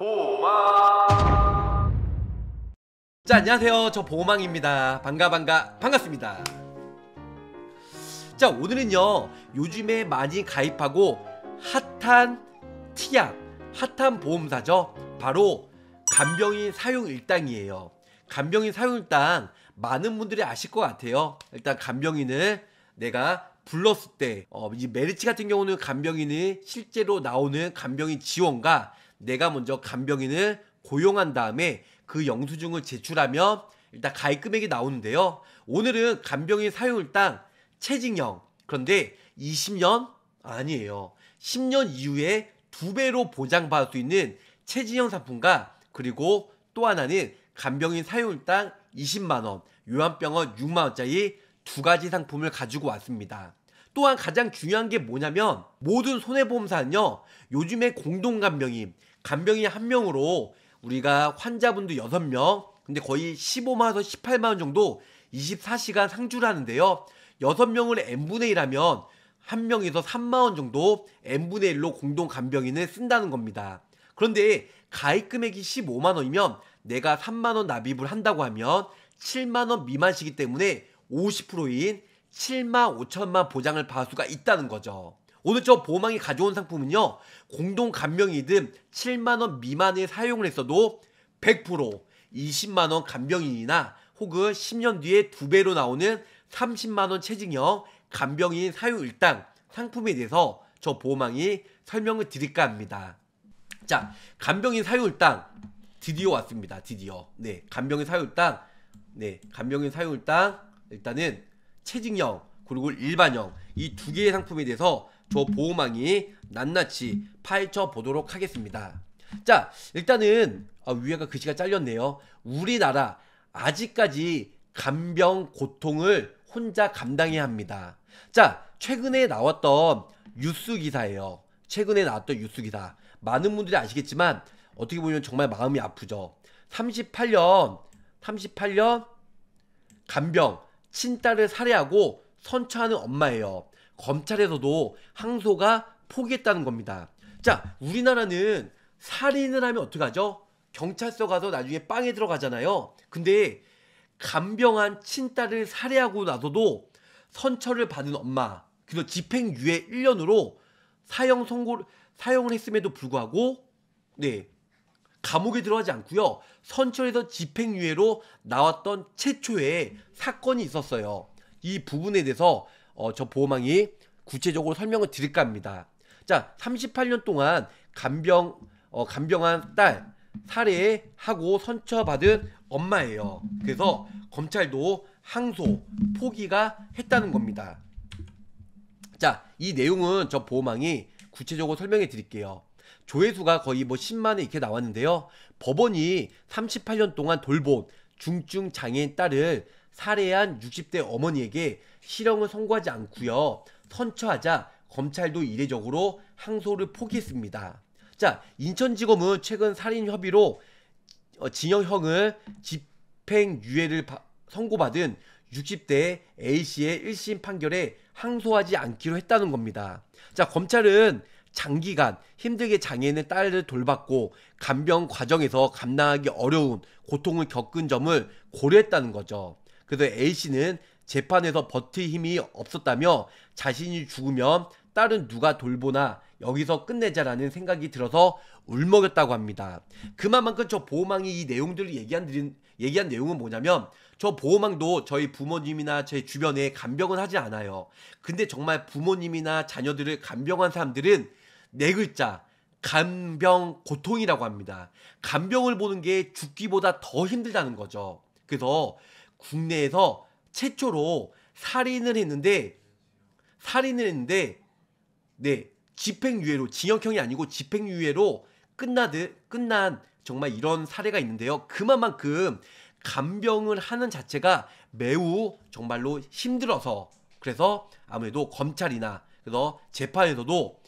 보망 자 안녕하세요 저 보망입니다 반가 반가 반갑습니다 자 오늘은요 요즘에 많이 가입하고 핫한 티약 핫한 보험사죠 바로 간병인 사용일당이에요 간병인 사용일당 많은 분들이 아실 것 같아요 일단 간병인을 내가 불렀을 때이 어, 메리츠 같은 경우는 간병인이 실제로 나오는 간병인 지원과 내가 먼저 간병인을 고용한 다음에 그 영수증을 제출하면 일단 가입 금액이 나오는데요. 오늘은 간병인 사용일당 체징형 그런데 20년 아니에요. 10년 이후에 두 배로 보장받을 수 있는 체징형 상품과 그리고 또 하나는 간병인 사용일당 20만원, 요한병원 6만원짜리 두 가지 상품을 가지고 왔습니다. 또한 가장 중요한 게 뭐냐면 모든 손해보험사는요, 요즘에 공동간병인, 간병인 한 명으로 우리가 환자분도 여섯 명 근데 거의 15만원에서 18만원 정도 24시간 상주를 하는데요. 여섯 명을 n분의 1하면 한 명에서 3만원 정도 n분의 1로 공동 간병인을 쓴다는 겁니다. 그런데 가입 금액이 15만원이면 내가 3만원 납입을 한다고 하면 7만원 미만이기 때문에 50%인 7만 5천만 보장을 받을 수가 있다는 거죠. 오늘 저 보망이 가져온 상품은요. 공동 간병이든 7만원 미만을 사용을 했어도 100% 20만원 간병인이나 혹은 10년 뒤에 두배로 나오는 30만원 체증형 간병인 사용 일당 상품에 대해서 저 보호망이 설명을 드릴까 합니다. 자, 간병인 사용 일당 드디어 왔습니다. 드디어. 네, 간병인 사용 일당 네, 간병인 사용 일당 일단은 체증형 그리고 일반형 이 두 개의 상품에 대해서 저 보호망이 낱낱이 파헤쳐 보도록 하겠습니다. 자, 일단은 아, 위에가 글씨가 잘렸네요. 우리나라 아직까지 간병 고통을 혼자 감당해야 합니다. 자, 최근에 나왔던 뉴스 기사예요. 최근에 나왔던 뉴스 기사. 많은 분들이 아시겠지만 어떻게 보면 정말 마음이 아프죠. 38년 38년 간병 친딸을 살해하고 선처하는 엄마예요. 검찰에서도 항소가 포기했다는 겁니다. 자, 우리나라는 살인을 하면 어떡하죠? 경찰서 가서 나중에 빵에 들어가잖아요. 근데 간병한 친딸을 살해하고 나서도 선처를 받은 엄마, 그래서 집행유예 1년으로 사형 선고 사형을 했음에도 불구하고 네 감옥에 들어가지 않고요 선처에서 집행유예로 나왔던 최초의 사건이 있었어요. 이 부분에 대해서 어, 저 보호망이 구체적으로 설명을 드릴까 합니다. 자, 38년 동안 간병 어, 간병한 딸 살해하고 선처받은 엄마예요. 그래서 검찰도 항소 포기가 했다는 겁니다. 자, 이 내용은 저 보호망이 구체적으로 설명해 드릴게요. 조회수가 거의 뭐 10만에 이렇게 나왔는데요. 법원이 38년 동안 돌본 중증 장애인 딸을 살해한 60대 어머니에게 실형을 선고하지 않고요. 선처하자 검찰도 이례적으로 항소를 포기했습니다. 자, 인천지검은 최근 살인 협의로 어, 징역형을 집행유예를 선고받은 60대 A씨의 1심 판결에 항소하지 않기로 했다는 겁니다. 자, 검찰은 장기간 힘들게 장애인의 딸을 돌봤고 간병 과정에서 감당하기 어려운 고통을 겪은 점을 고려했다는 거죠. 그래서 A씨는 재판에서 버틸 힘이 없었다며 자신이 죽으면 딸은 누가 돌보나 여기서 끝내자라는 생각이 들어서 울먹였다고 합니다. 그만큼 저 보호망이 이 내용들을 얘기한, 드린, 얘기한 내용은 뭐냐면 저 보호망도 저희 부모님이나 제 주변에 간병은 하지 않아요. 근데 정말 부모님이나 자녀들을 간병한 사람들은 네 글자 간병 고통이라고 합니다. 간병을 보는 게 죽기보다 더 힘들다는 거죠. 그래서 국내에서 최초로 살인을 했는데 살인을 했는데 네 집행유예로 징역형이 아니고 집행유예로 끝나드 끝난 정말 이런 사례가 있는데요. 그만큼 간병을 하는 자체가 매우 정말로 힘들어서 그래서 아무래도 검찰이나 그래서 재판에서도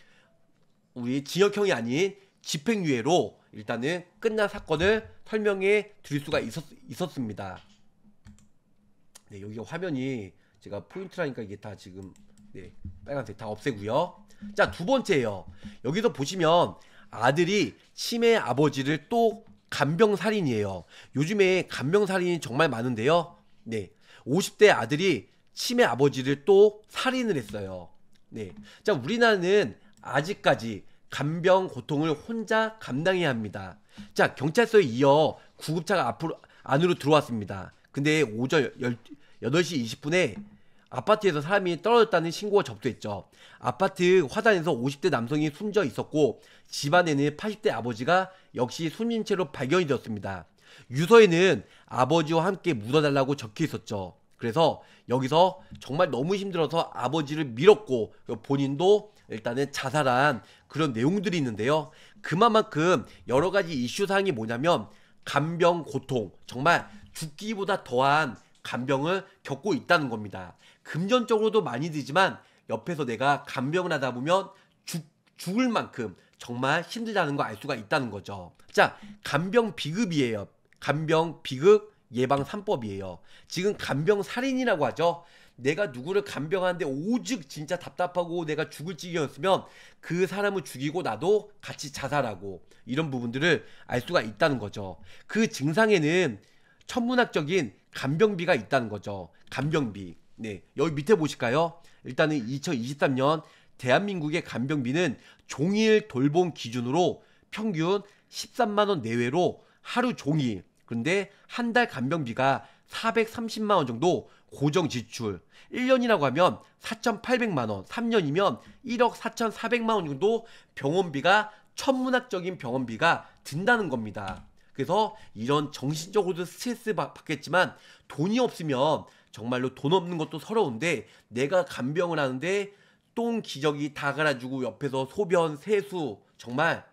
우리 징역형이 아닌 집행유예로 일단은 끝난 사건을 설명해 드릴 수가 있었, 있었습니다. 네, 여기 화면이 제가 포인트라니까 이게 다 지금 네, 빨간색 다 없애고요. 자, 두 번째예요. 여기서 보시면 아들이 치매 아버지를 또 간병살인이에요. 요즘에 간병살인이 정말 많은데요. 네. 50대 아들이 치매 아버지를 또 살인을 했어요. 네. 자, 우리나라는 아직까지 간병 고통을 혼자 감당해야 합니다. 자, 경찰서에 이어 구급차가 앞으로 안으로 들어왔습니다. 근데 오전 10, 8시 20분에 아파트에서 사람이 떨어졌다는 신고가 접수했죠. 아파트 화단에서 50대 남성이 숨져 있었고 집안에는 80대 아버지가 역시 숨진 채로 발견이 되었습니다. 유서에는 아버지와 함께 묻어달라고 적혀 있었죠. 그래서 여기서 정말 너무 힘들어서 아버지를 밀었고 본인도 일단은 자살한 그런 내용들이 있는데요. 그만큼 여러 가지 이슈 사항이 뭐냐면 간병 고통 정말 죽기보다 더한 간병을 겪고 있다는 겁니다. 금전적으로도 많이 들지만 옆에서 내가 간병을 하다 보면 죽, 죽을 만큼 정말 힘들다는 거 알 수가 있다는 거죠. 자, 간병 비급이에요. 간병 비급 예방 3법이에요. 지금 간병 살인이라고 하죠. 내가 누구를 간병하는데 오직 진짜 답답하고 내가 죽을 지경이었으면 그 사람을 죽이고 나도 같이 자살하고 이런 부분들을 알 수가 있다는 거죠. 그 증상에는 천문학적인 간병비가 있다는 거죠. 간병비. 네. 여기 밑에 보실까요? 일단은 2023년 대한민국의 간병비는 종일 돌봄 기준으로 평균 13만 원 내외로 하루 종일 그런데 한 달 간병비가 430만 원 정도 고정 지출. 1년이라고 하면 4,800만 원, 3년이면 1억 4,400만 원 정도 병원비가 천문학적인 병원비가 든다는 겁니다. 그래서 이런 정신적으로도 스트레스 받겠지만 돈이 없으면 정말로 돈 없는 것도 서러운데 내가 간병을 하는데 똥 기저귀 다 갈아주고 옆에서 소변 세수 정말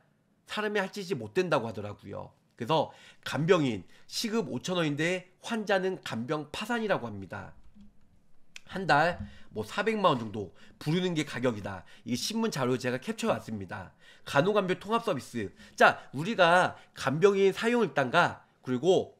사람이 할 짓이 못 된다고 하더라고요. 그래서 간병인 시급 5천 원인데 환자는 간병 파산이라고 합니다. 한달뭐 400만 원 정도 부르는 게 가격이다. 이게 신문 자료 제가 캡쳐해 왔습니다. 간호간병 통합 서비스. 자, 우리가 간병인 사용 일단과 그리고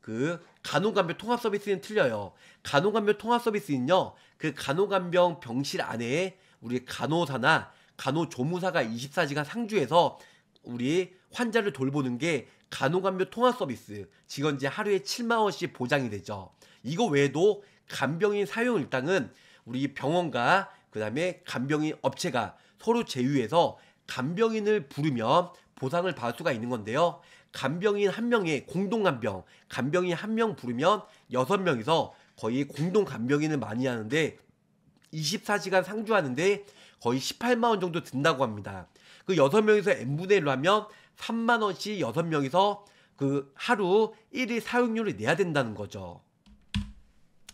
그 간호간병 통합 서비스는 틀려요. 간호간병 통합 서비스는요. 그 간호간병 병실 안에 우리 간호사나 간호조무사가 24시간 상주해서 우리 환자를 돌보는 게간호간병 통합 서비스 지금 이제 하루에 7만 원씩 보장이 되죠. 이거 외에도 간병인 사용 일당은 우리 병원과 그다음에 간병인 업체가 서로 제휴해서 간병인을 부르면 보상을 받을 수가 있는 건데요. 간병인 한 명의 공동 간병, 간병인 한 명 부르면 여섯 명이서 거의 공동 간병인을 많이 하는데 24시간 상주하는데 거의 18만 원 정도 든다고 합니다. 그 여섯 명이서 n분의 1로 하면 3만 원씩 여섯 명이서 그 하루 1일 사용료를 내야 된다는 거죠.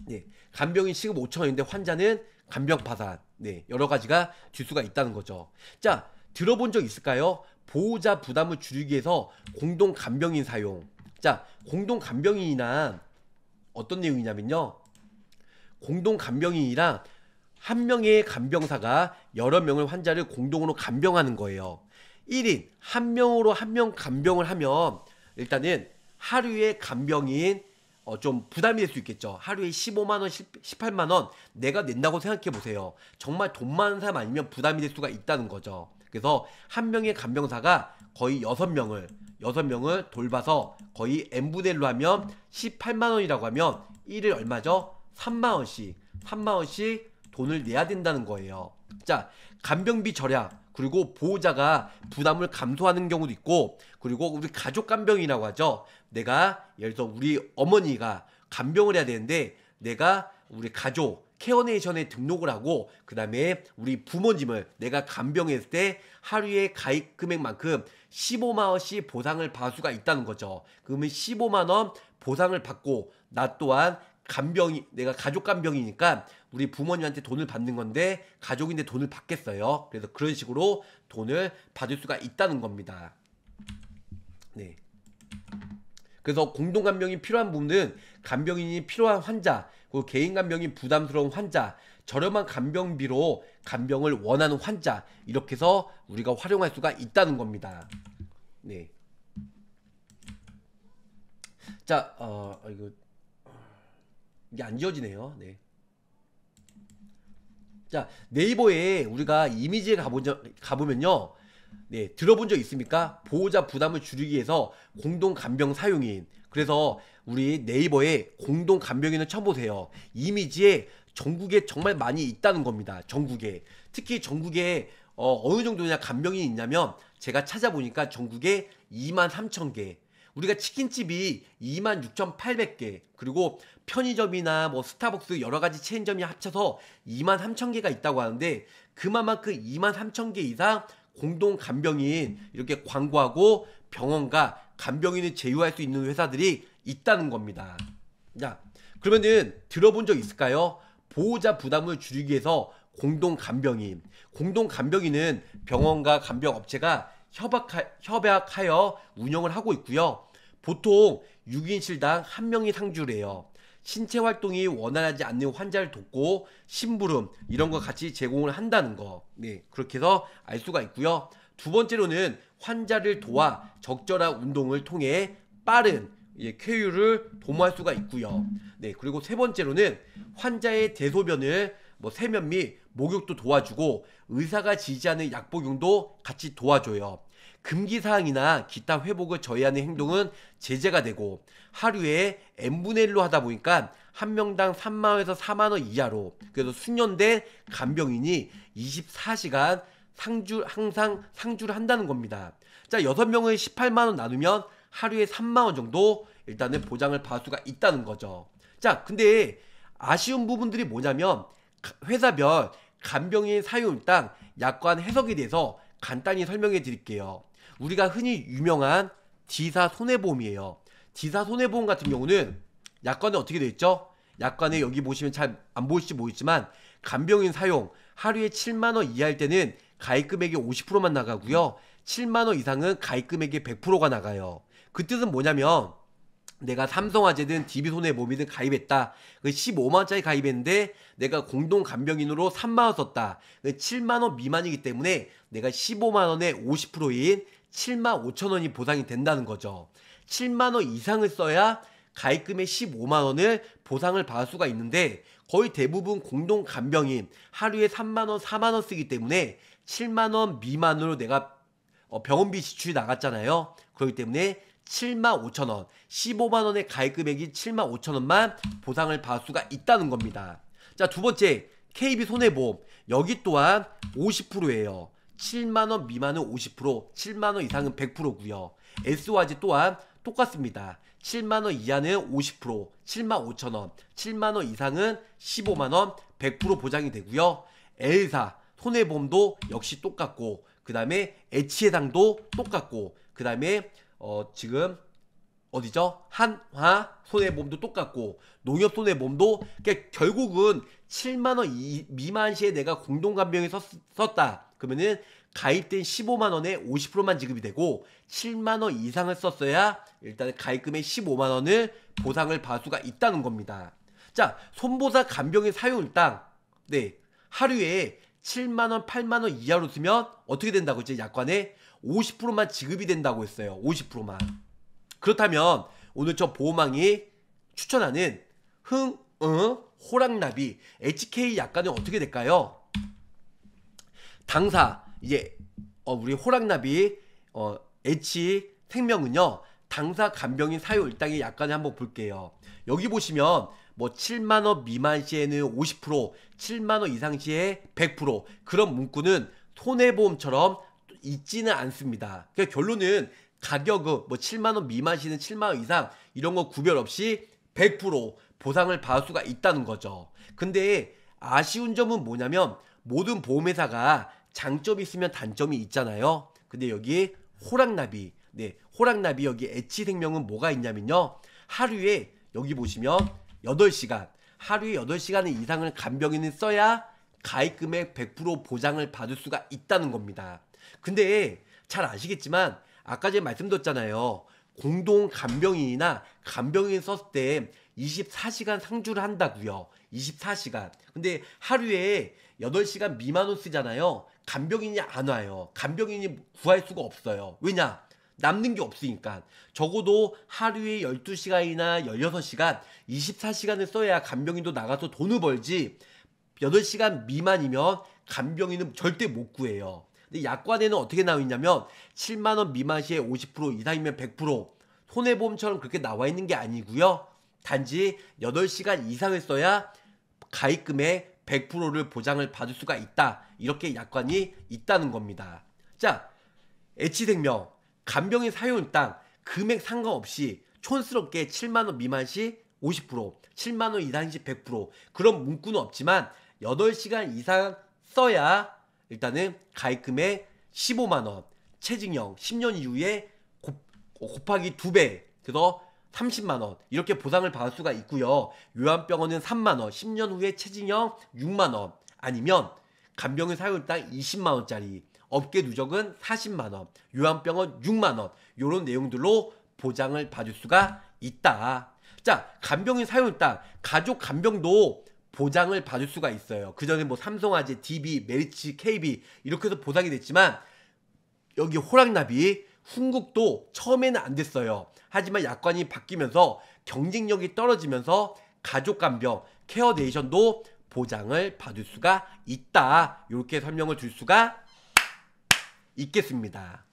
네. 간병인 시급 5천 원인데 환자는 간병 파산. 네. 여러 가지가 뒤수가 있다는 거죠. 자, 들어본 적 있을까요? 보호자 부담을 줄이기 위해서 공동 간병인 사용. 자, 공동 간병인이나 어떤 내용이냐면요. 공동 간병인이랑 한 명의 간병사가 여러 명을 환자를 공동으로 간병하는 거예요. 1인 한 명으로 한 명 간병을 하면 일단은 하루에 간병인 어, 좀 부담이 될 수 있겠죠. 하루에 15만 원, 18만 원 내가 낸다고 생각해 보세요. 정말 돈 많은 사람 아니면 부담이 될 수가 있다는 거죠. 그래서 한 명의 간병사가 거의 6명을 6명을 돌봐서 거의 n분의 1로 하면 18만 원이라고 하면 1을 얼마죠? 3만 원씩 3만 원씩 돈을 내야 된다는 거예요. 자, 간병비 절약 그리고 보호자가 부담을 감소하는 경우도 있고 그리고 우리 가족 간병이라고 하죠. 내가 예를 들어 우리 어머니가 간병을 해야 되는데 내가 우리 가족 케어네이션에 등록을 하고 그 다음에 우리 부모님을 내가 간병했을 때 하루에 가입 금액만큼 15만원씩 보상을 받을 수가 있다는 거죠. 그러면 15만원 보상을 받고 나 또한 간병이 내가 가족 간병이니까 우리 부모님한테 돈을 받는 건데 가족인데 돈을 받겠어요. 그래서 그런 식으로 돈을 받을 수가 있다는 겁니다. 네. 그래서 공동 간병이 필요한 부분은 간병인이 필요한 환자, 그 개인 간병이 부담스러운 환자, 저렴한 간병비로 간병을 원하는 환자 이렇게 해서 우리가 활용할 수가 있다는 겁니다. 네. 자, 어, 아, 이거 이게 안 지워지네요. 네. 자, 네이버에 우리가 이미지에 가보자, 가보면요. 네, 들어본 적 있습니까? 보호자 부담을 줄이기 위해서 공동 간병 사용인. 그래서 우리 네이버에 공동 간병인을 쳐보세요. 이미지에 전국에 정말 많이 있다는 겁니다. 전국에. 특히 전국에 어, 어느 정도냐 간병인이 있냐면 제가 찾아보니까 전국에 2만 3천 개. 우리가 치킨집이 26,800개, 그리고 편의점이나 뭐 스타벅스 여러 가지 체인점이 합쳐서 23,000개가 있다고 하는데 그만큼 23,000개 그 이상 공동 간병인 이렇게 광고하고 병원과 간병인을 제휴할 수 있는 회사들이 있다는 겁니다. 자, 그러면은 들어본 적 있을까요? 보호자 부담을 줄이기 위해서 공동 간병인. 공동 간병인은 병원과 간병 업체가 협약하, 여 운영을 하고 있고요. 보통 6인실당 한 명이 상주래요. 신체 활동이 원활하지 않는 환자를 돕고 심부름 이런 거 같이 제공을 한다는 거. 네, 그렇게 해서 알 수가 있고요. 두 번째로는 환자를 도와 적절한 운동을 통해 빠른 예, 쾌유를 도모할 수가 있고요. 네, 그리고 세 번째로는 환자의 대소변을 뭐 세면 및 목욕도 도와주고 의사가 지지하는 약 복용도 같이 도와줘요. 금기사항이나 기타 회복을 저해하는 행동은 제재가 되고 하루에 n분의 1로 하다 보니까 한 명당 3만원에서 4만원 이하로 그래서 수년된 간병인이 24시간 상주 항상 상주를 한다는 겁니다. 자, 6명을 18만원 나누면 하루에 3만원 정도 일단은 보장을 받을 수가 있다는 거죠. 자, 근데 아쉬운 부분들이 뭐냐면 회사별 간병인 사용일당 약관 해석에 대해서 간단히 설명해 드릴게요. 우리가 흔히 유명한 지사 손해보험이에요. 지사 손해보험 같은 경우는 약관에 어떻게 되어 있죠? 약관에 여기 보시면 잘 안 보실지 모르겠지만 간병인 사용 하루에 7만 원 이하일 때는 가입 금액의 50%만 나가고요. 7만 원 이상은 가입 금액의 100%가 나가요. 그 뜻은 뭐냐면 내가 삼성화재든 DB손해보험이든 가입했다. 그 15만원짜리 가입했는데 내가 공동 간병인으로 3만원 썼다. 그 7만원 미만이기 때문에 내가 15만원의 50%인 7만 5천원이 보상이 된다는 거죠. 7만원 이상을 써야 가입금의 15만원을 보상을 받을 수가 있는데 거의 대부분 공동 간병인 하루에 3만원, 4만원 쓰기 때문에 7만원 미만으로 내가 어, 병원비 지출이 나갔잖아요. 그렇기 때문에 7만 5천 원, 15만 원의 가입금액이 7만 5천 원만 보상을 받을 수가 있다는 겁니다. 자, 두 번째, KB 손해보험. 여기 또한 50%예요. 7만 원 미만은 50%, 7만 원 이상은 100%고요. SYG 또한 똑같습니다. 7만 원 이하는 50%, 7만 5천 원, 7만 원 이상은 15만 원, 100% 보장이 되고요. L사 손해보험도 역시 똑같고, 그 다음에 H해상도 똑같고, 그 다음에 어, 지금 어디죠? 한화 손해보험도 똑같고 농협 손해보험도 그러니까 결국은 7만 원 미만 시에 내가 공동간병에 썼, 썼다. 그러면은 가입된 15만 원에 50%만 지급이 되고 7만 원 이상을 썼어야 일단 가입금의 15만 원을 보상을 받을 수가 있다는 겁니다. 자, 손보사 간병인 사용일당 네 하루에 7만 원, 8만 원 이하로 쓰면 어떻게 된다고 이제 약관에 50%만 지급이 된다고 했어요. 50%만. 그렇다면 오늘 저 보호망이 추천하는 흥, 응, 호랑나비, HK 약관은 어떻게 될까요? 당사, 이제 어, 우리 호랑나비, 어, H 생명은요. 당사 간병인 사유 일당의 약관을 한번 볼게요. 여기 보시면 뭐 7만원 미만 시에는 50%, 7만원 이상 시에 100% 그런 문구는 손해보험처럼 있지는 않습니다. 그러니까 결론은 가격은 뭐 7만 원 미만시는 7만 원 이상 이런 거 구별 없이 100% 보상을 받을 수가 있다는 거죠. 근데 아쉬운 점은 뭐냐면 모든 보험회사가 장점이 있으면 단점이 있잖아요. 근데 여기 호랑나비, 네, 호랑나비 여기 애치생명은 뭐가 있냐면요. 하루에 여기 보시면 8시간, 하루에 8시간 이상을 간병인은 써야 가입금액 100% 보장을 받을 수가 있다는 겁니다. 근데 잘 아시겠지만 아까 제가 말씀드렸잖아요. 공동 간병인이나 간병인 썼을 때 24시간 상주를 한다고요. 24시간. 근데 하루에 8시간 미만으로 쓰잖아요. 간병인이 안 와요. 간병인이 구할 수가 없어요. 왜냐? 남는 게 없으니까 적어도 하루에 12시간이나 16시간, 24시간을 써야 간병인도 나가서 돈을 벌지 8시간 미만이면 간병인은 절대 못 구해요. 근데 약관에는 어떻게 나와 있냐면 7만 원 미만 시에 50% 이상이면 100% 손해보험처럼 그렇게 나와 있는 게 아니고요. 단지 8시간 이상 을써야 가입금의 100%를 보장을 받을 수가 있다. 이렇게 약관이 있다는 겁니다. 자, 애치생명, 간병인 사용 땅 금액 상관없이 촌스럽게 7만원 미만 시 50%, 7만원 이상 시 100%, 그런 문구는 없지만 8시간 이상 써야 일단은 가입금의 15만 원, 체징형 10년 이후에 곱, 하기 2배, 그래서 30만 원 이렇게 보상을 받을 수가 있고요. 요양병원은 3만 원, 10년 후에 체징형 6만 원, 아니면 간병인 사용당 20만 원짜리, 업계 누적은 40만 원, 요양병원 6만 원 이런 내용들로 보장을 받을 수가 있다. 자, 간병인 사용당 가족 간병도 보장을 받을 수가 있어요. 그 전에 뭐 삼성화재, DB, 메리츠, KB 이렇게 해서 보상이 됐지만 여기 호랑나비 훈국도 처음에는 안 됐어요. 하지만 약관이 바뀌면서 경쟁력이 떨어지면서 가족간병, 케어네이션도 보장을 받을 수가 있다. 이렇게 설명을 줄 수가 있겠습니다.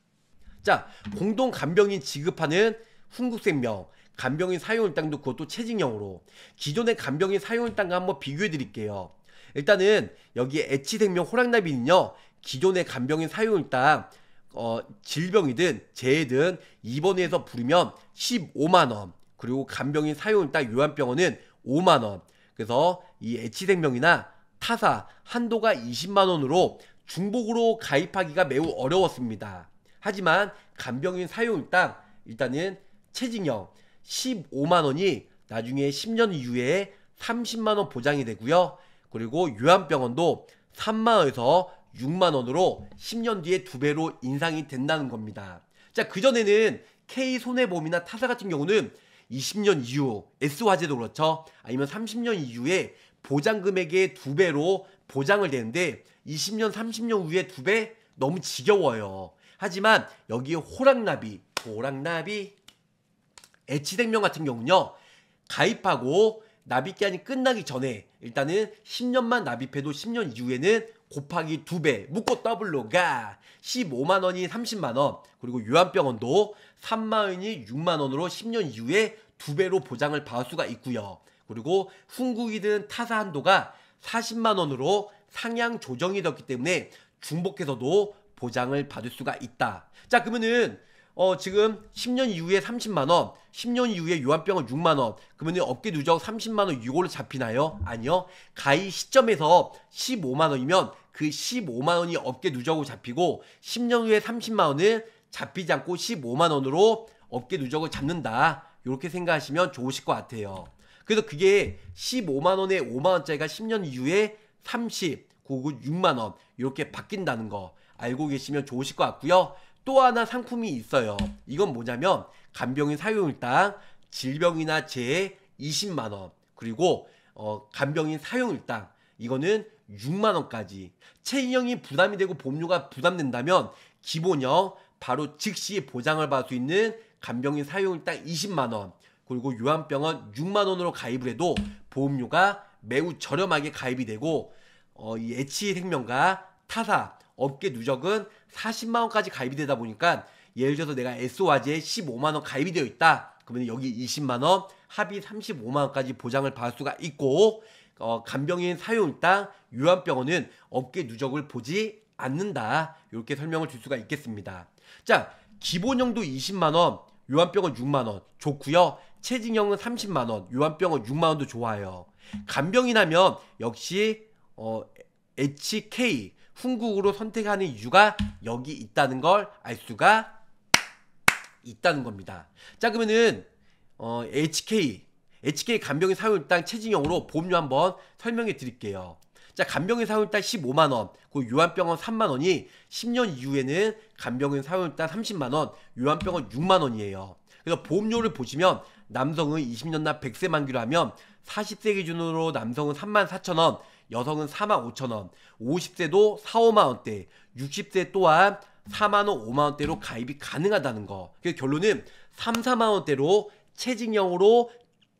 자, 공동간병인 지급하는 훈국생명 간병인 사용일당도 그것도 체징형으로 기존의 간병인 사용일당과 한번 비교해 드릴게요. 일단은 여기 애치생명 호랑나비는요. 기존의 간병인 사용일당 어, 질병이든 재해든 입원해서 부르면 15만원 그리고 간병인 사용일당 요한병원은 5만원 그래서 이 애치생명이나 타사 한도가 20만원으로 중복으로 가입하기가 매우 어려웠습니다. 하지만 간병인 사용일당 일단은 체징형 15만 원이 나중에 10년 이후에 30만 원 보장이 되고요. 그리고 요양병원도 3만 원에서 6만 원으로 10년 뒤에 두 배로 인상이 된다는 겁니다. 자, 그전에는 K 손해보험이나 타사 같은 경우는 20년 이후 s 화제도 그렇죠. 아니면 30년 이후에 보장 금액의 두 배로 보장을 되는데 20년, 30년 후에 두 배 너무 지겨워요. 하지만 여기에 호랑나비, 호랑나비 애치생명 같은 경우는요. 가입하고 납입기한이 끝나기 전에 일단은 10년만 납입해도 10년 이후에는 곱하기 2배 묶고 더블로 가 15만원이 30만원 그리고 요한병원도 3만원이 6만원으로 10년 이후에 2배로 보장을 받을 수가 있고요 그리고 훈구이든 타사 한도가 40만원으로 상향 조정이 되었기 때문에 중복해서도 보장을 받을 수가 있다 자 그러면은 어, 지금 10년 이후에 30만원, 10년 이후에 요한병은 6만원, 그러면 업계 누적 30만원 유골로 잡히나요? 아니요. 가이 시점에서 15만원이면 그 15만원이 업계 누적으로 잡히고 10년 후에 30만원을 잡히지 않고 15만원으로 업계 누적을 잡는다. 이렇게 생각하시면 좋으실 것 같아요. 그래서 그게 15만원에 5만원짜리가 10년 이후에 30, 고 6만원 이렇게 바뀐다는 거 알고 계시면 좋으실 것 같고요. 또 하나 상품이 있어요. 이건 뭐냐면 간병인 사용일당 질병이나 재해 20만 원 그리고 어, 간병인 사용일당 이거는 6만 원까지 체인형이 부담이 되고 보험료가 부담된다면 기본형 바로 즉시 보장을 받을 수 있는 간병인 사용일당 20만 원 그리고 요한병원 6만 원으로 가입을 해도 보험료가 매우 저렴하게 가입이 되고 어, 이 애치 생명과 타사 업계 누적은 40만 원까지 가입이 되다 보니까 예를 들어서 내가 s o 화제에 15만 원 가입이 되어 있다. 그러면 여기 20만 원, 합의 35만 원까지 보장을 받을 수가 있고 어, 간병인 사용일당 요양병원은 업계 누적을 보지 않는다. 이렇게 설명을 줄 수가 있겠습니다. 자, 기본형도 20만 원, 요한병원 6만 원 좋고요. 체증형은 30만 원, 요한병원 6만 원도 좋아요. 간병인 하면 역시 어 HK 훈국으로 선택하는 이유가 여기 있다는 걸 알 수가 있다는 겁니다. 자 그러면은 어, HK HK 간병인 사용일당 체증형으로 보험료 한번 설명해 드릴게요. 자 간병인 사용일당 15만원, 그 요한병원 3만원이 10년 이후에는 간병인 사용일당 30만원, 요한병원 6만원이에요. 그래서 보험료를 보시면 남성은 20년 납 100세 만기로 하면 40세 기준으로 남성은 3만 4천원, 여성은 4만 5천 원, 50세도 4, 5만 원대, 60세 또한 4만 원, 5만 원대로 가입이 가능하다는 거. 그 결론은 3, 4만 원대로 체증형으로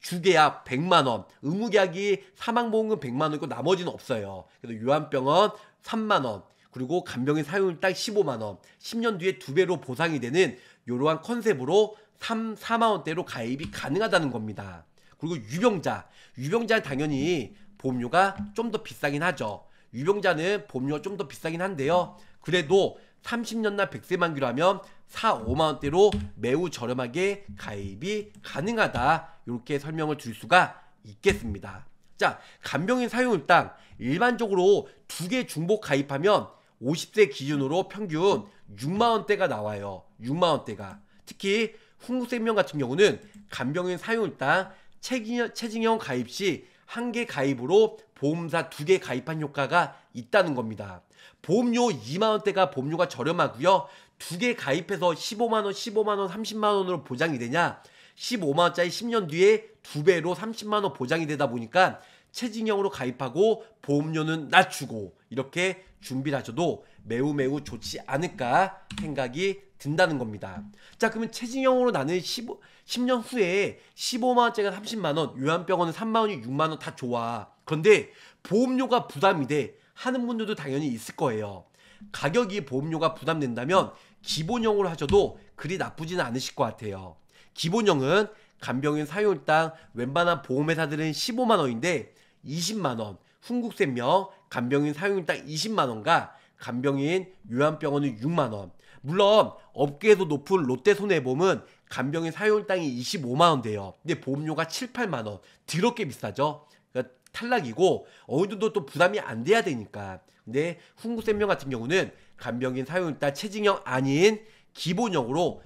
주계약 100만 원, 의무계약이 사망보험금 100만 원이고 나머지는 없어요. 그래서 요한병원 3만 원, 그리고 간병인 사용일 딱 15만 원, 10년 뒤에 두 배로 보상이 되는 이러한 컨셉으로 3, 4만 원대로 가입이 가능하다는 겁니다. 그리고 유병자, 유병자 당연히 보험료가 좀 더 비싸긴 하죠. 유병자는 보험료가 좀 더 비싸긴 한데요. 그래도 3 0년날 100세 만기라면 4, 5만원대로 매우 저렴하게 가입이 가능하다. 이렇게 설명을 드릴 수가 있겠습니다. 자, 간병인 사용일당 일반적으로 두 개 중복 가입하면 50세 기준으로 평균 6만원대가 나와요. 6만원대가. 특히 흥국생명 같은 경우는 간병인 사용일당 체증형 가입 시 한개 가입으로 보험사 두 개 가입한 효과가 있다는 겁니다. 보험료 2만원대가 보험료가 저렴하고요. 두 개 가입해서 15만원, 15만원, 30만원으로 보장이 되냐? 15만원짜리 10년 뒤에 두 배로 30만원 보장이 되다 보니까 체증형으로 가입하고 보험료는 낮추고 이렇게 준비를 하셔도 매우 매우 좋지 않을까 생각이 든다는 겁니다. 자 그러면 체증형으로 나는 15, 10년 후에 15만원짜리가 30만원, 요한병원은 3만원이 6만원 다 좋아. 그런데 보험료가 부담이 돼 하는 분들도 당연히 있을 거예요. 가격이 보험료가 부담된다면 기본형으로 하셔도 그리 나쁘지는 않으실 것 같아요. 기본형은 간병인 사용일당 웬만한 보험회사들은 15만원인데 20만원, 훈국생명 간병인 사용인당 20만원과 간병인 요양병원은 6만원. 물론 업계에서 높은 롯데 손해보험은 간병인 사용인당이 25만원 돼요. 근데 보험료가 7, 8만원. 드럽게 비싸죠? 그러니까 탈락이고 어느 정도 또 부담이 안 돼야 되니까. 근데 훈국생명 같은 경우는 간병인 사용인당 체증형 아닌 기본형으로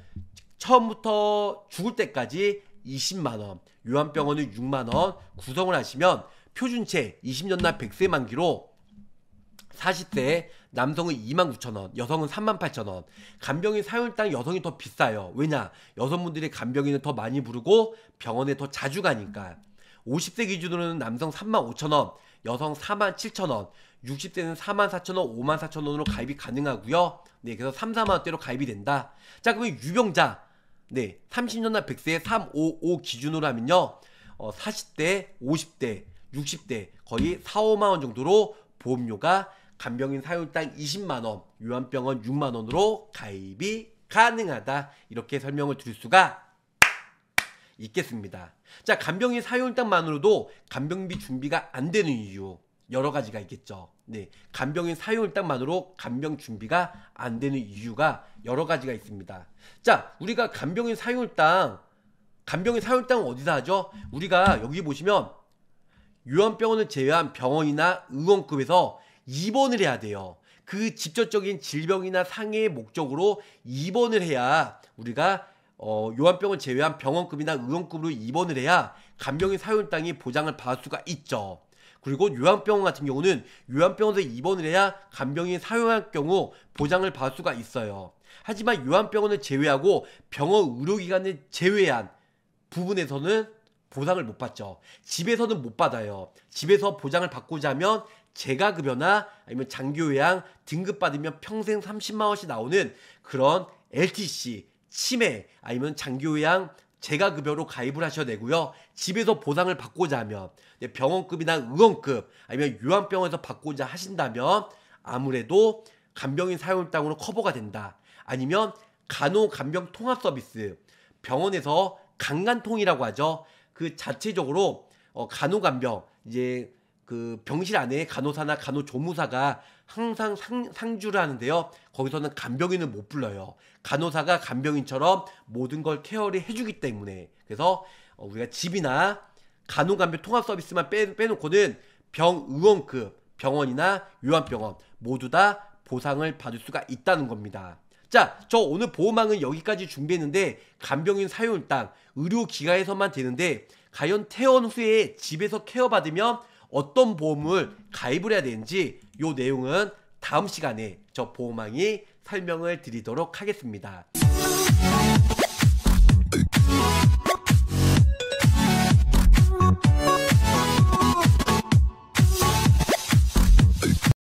처음부터 죽을 때까지 20만원, 요한병원은 6만원 구성을 하시면 표준체 20년 납 100세 만기로 40세 남성은 29,000원, 여성은 38,000원. 간병인 사율 당 여성이 더 비싸요. 왜냐? 여성분들이 간병인을 더 많이 부르고 병원에 더 자주 가니까. 50세 기준으로는 남성 35,000원, 여성 47,000원, 60대는 44,000원, 54,000원으로 가입이 가능하고요. 네, 그래서 3, 4만 원대로 가입이 된다. 자, 그러면 유병자 네, 30년 납 100세에 355 기준으로 하면요. 어, 40대, 50대, 60대 거의 4, 5만 원 정도로 보험료가 간병인 사율당 20만 원, 요한병원 6만 원으로 가입이 가능하다. 이렇게 설명을 드릴 수가 있겠습니다. 자, 간병인 사용일당만으로도 간병비 준비가 안 되는 이유 여러 가지가 있겠죠. 네, 간병인 사용일당만으로 간병 준비가 안 되는 이유가 여러 가지가 있습니다. 자, 우리가 간병인 사용일당 간병인 사용일당 어디서 하죠? 우리가 여기 보시면 요양병원을 제외한 병원이나 의원급에서 입원을 해야 돼요. 그 직접적인 질병이나 상해의 목적으로 입원을 해야 우리가 어, 요한병원 제외한 병원급이나 의원급으로 입원을 해야 간병인 사용당이 보장을 받을 수가 있죠. 그리고 요양병원 같은 경우는 요양병원에서 입원을 해야 간병인 사용할 경우 보장을 받을 수가 있어요. 하지만 요양병원을 제외하고 병원 의료기관을 제외한 부분에서는 보상을 못 받죠. 집에서는 못 받아요. 집에서 보장을 받고자면 재가급여나 아니면 장교요양 등급 받으면 평생 30만 원씩 나오는 그런 LTC, 치매 아니면 장교요양 재가급여로 가입을 하셔야 되고요. 집에서 보상을 받고자 하면 병원급이나 의원급 아니면 요양병원에서 받고자 하신다면 아무래도 간병인 사용 땅으로 커버가 된다. 아니면 간호간병 통합 서비스 병원에서 강간통이라고 하죠. 그 자체적으로 어, 간호간병 이제 그 병실 안에 간호사나 간호조무사가 항상 상, 상주를 하는데요. 거기서는 간병인을 못 불러요. 간호사가 간병인처럼 모든 걸 케어를 해주기 때문에 그래서 어, 우리가 집이나 간호간병 통합 서비스만 빼, 빼놓고는 병의원급 병원이나 요한병원 모두 다 보상을 받을 수가 있다는 겁니다. 자, 저 오늘 보호망은 여기까지 준비했는데 간병인 사용일당 의료기관에서만 되는데 과연 퇴원 후에 집에서 케어받으면 어떤 보험을 가입을 해야 되는지 요 내용은 다음 시간에 저 보호망이 설명을 드리도록 하겠습니다.